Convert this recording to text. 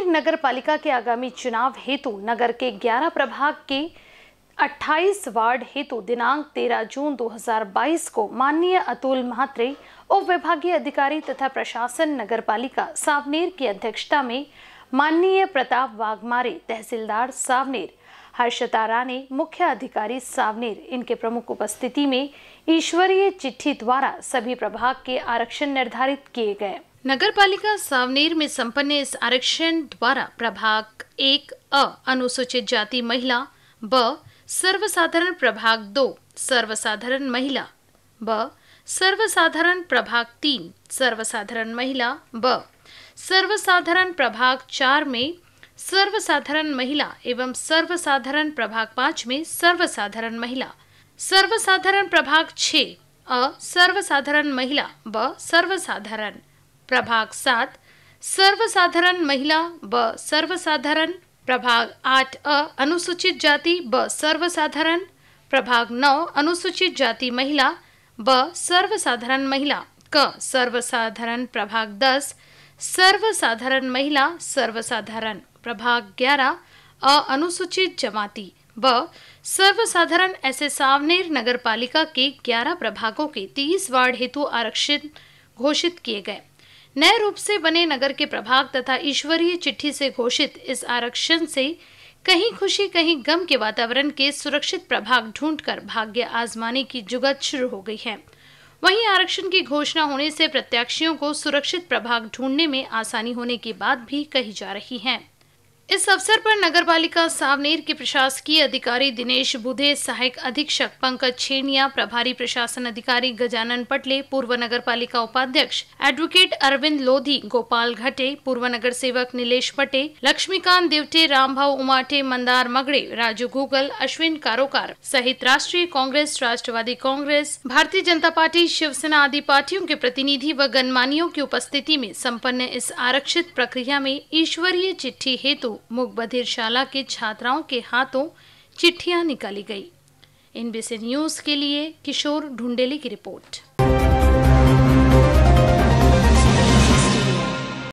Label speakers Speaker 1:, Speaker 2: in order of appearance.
Speaker 1: अजमेर नगर पालिका के आगामी चुनाव हेतु नगर के 11 प्रभाग के 28 वार्ड हेतु दिनांक 13 जून 2022 को माननीय अतुल महात्रे उप विभागीय अधिकारी तथा प्रशासन नगर पालिका सावनेर की अध्यक्षता में माननीय प्रताप वाघमारे तहसीलदार सावनेर हर्षता रानी मुख्य अधिकारी सावनेर इनके प्रमुख उपस्थिति में ईश्वरीय चिट्ठी द्वारा सभी प्रभाग के आरक्षण निर्धारित किए गए नगर पालिका सावनेर में संपन्न इस आरक्षण द्वारा प्रभाग एक अ अनुसूचित जाति महिला ब सर्वसाधारण प्रभाग दो सर्वसाधारण महिला ब सर्वसाधारण प्रभाग तीन सर्वसाधारण महिला ब सर्वसाधारण प्रभाग चार में सर्वसाधारण महिला एवं सर्वसाधारण प्रभाग पाँच में सर्वसाधारण महिला सर्वसाधारण प्रभाग छः अ सर्वसाधारण महिला ब सर्वसाधारण प्रभाग सात सर्वसाधारण महिला ब सर्वसाधारण प्रभाग आठ अ अनुसूचित जाति ब सर्वसाधारण प्रभाग नौ अनुसूचित जाति महिला ब सर्वसाधारण महिला क सर्वसाधारण प्रभाग दस सर्वसाधारण महिला सर्वसाधारण प्रभाग ग्यारह अ अनुसूचित जमाती ब सर्वसाधारण ऐसे सावनेर नगर पालिका के ग्यारह प्रभागों के तीस वार्ड हेतु आरक्षित घोषित किए गए नए रूप से बने नगर के प्रभाग तथा ईश्वरीय चिट्ठी से घोषित इस आरक्षण से कहीं खुशी कहीं गम के वातावरण के सुरक्षित प्रभाग ढूंढकर भाग्य आजमाने की जुगत शुरू हो गई है वहीं आरक्षण की घोषणा होने से प्रत्याशियों को सुरक्षित प्रभाग ढूंढने में आसानी होने की बात भी कही जा रही है इस अवसर पर नगरपालिका सावनेर के प्रशासकीय अधिकारी दिनेश बुधे सहायक अधीक्षक पंकज छेनिया प्रभारी प्रशासन अधिकारी गजानन पटले पूर्व नगरपालिका उपाध्यक्ष एडवोकेट अरविंद लोधी गोपाल घटे पूर्व नगर सेवक नीलेष पटे लक्ष्मीकांत देवटे रामभाव उमाटे मंदार मगड़े राजू गोगल अश्विन कारोकार सहित राष्ट्रीय कांग्रेस राष्ट्रवादी कांग्रेस भारतीय जनता पार्टी शिवसेना आदि पार्टियों के प्रतिनिधि व गणमान्यों की उपस्थिति में सम्पन्न इस आरक्षित प्रक्रिया में ईश्वरीय चिट्ठी हेतु मुख शाला के छात्राओं के हाथों चिट्ठियां निकाली गई इनबीसी न्यूज़ के लिए किशोर ढूंढेली की रिपोर्ट